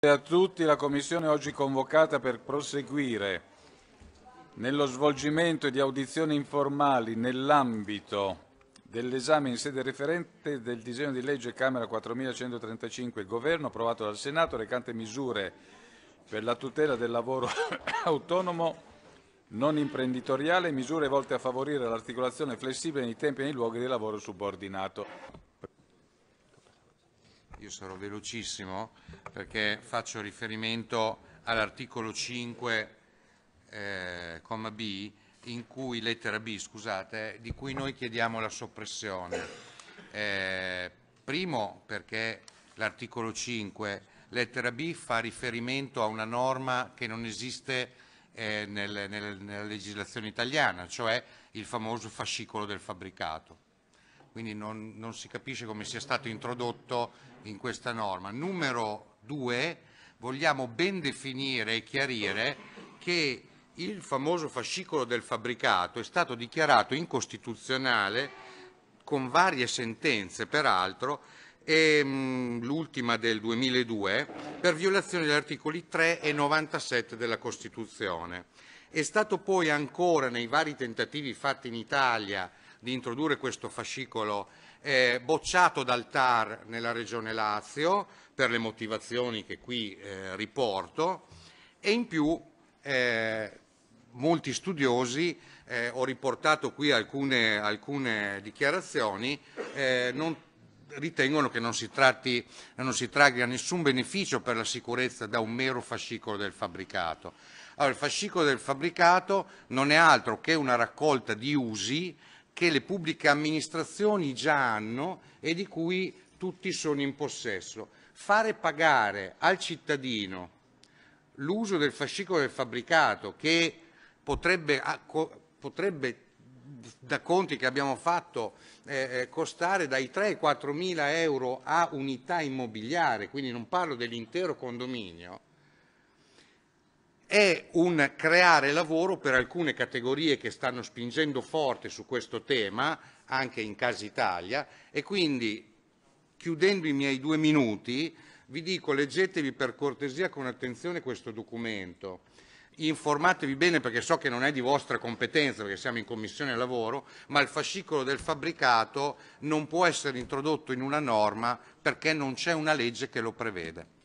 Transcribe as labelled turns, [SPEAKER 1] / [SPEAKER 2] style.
[SPEAKER 1] Grazie a tutti, la Commissione è oggi convocata per proseguire nello svolgimento di audizioni informali nell'ambito dell'esame in sede referente del disegno di legge Camera 4135 Governo approvato dal Senato recante misure per la tutela del lavoro autonomo non imprenditoriale e misure volte a favorire l'articolazione flessibile nei tempi e nei luoghi di lavoro subordinato
[SPEAKER 2] io sarò velocissimo perché faccio riferimento all'articolo 5, eh, comma B, cui, lettera B, scusate, di cui noi chiediamo la soppressione. Eh, primo perché l'articolo 5, lettera B, fa riferimento a una norma che non esiste eh, nel, nel, nella legislazione italiana, cioè il famoso fascicolo del fabbricato quindi non, non, si capisce come sia stato introdotto in questa norma. Numero due, vogliamo ben definire e chiarire che il famoso fascicolo del fabbricato è stato dichiarato incostituzionale con varie sentenze, peraltro, ehm, l'ultima del 2002, per violazione degli articoli 3 e 97 della Costituzione. È stato poi ancora nei vari tentativi fatti in Italia di introdurre questo fascicolo eh, bocciato dal TAR nella regione Lazio per le motivazioni che qui eh, riporto e in più eh, molti studiosi, eh, ho riportato qui alcune, alcune dichiarazioni, eh, non ritengono che non si, tratti, non si tragga nessun beneficio per la sicurezza da un mero fascicolo del fabbricato. Allora, il fascicolo del fabbricato non è altro che una raccolta di usi che le pubbliche amministrazioni già hanno e di cui tutti sono in possesso. Fare pagare al cittadino l'uso del fascicolo del fabbricato che potrebbe, ah, potrebbe da conti che abbiamo fatto eh, eh costare dai 3 ai 4 mila euro a unità immobiliare, quindi non parlo dell'intero condominio, è un creare lavoro per alcune categorie che stanno spingendo forte su questo tema, anche in Casa Italia, e quindi chiudendo i miei due minuti vi dico leggetevi per cortesia con attenzione questo documento, informatevi bene perché so che non è di vostra competenza perché siamo in commissione lavoro, ma il fascicolo del fabbricato non può essere introdotto in una norma perché non c'è una legge che lo prevede.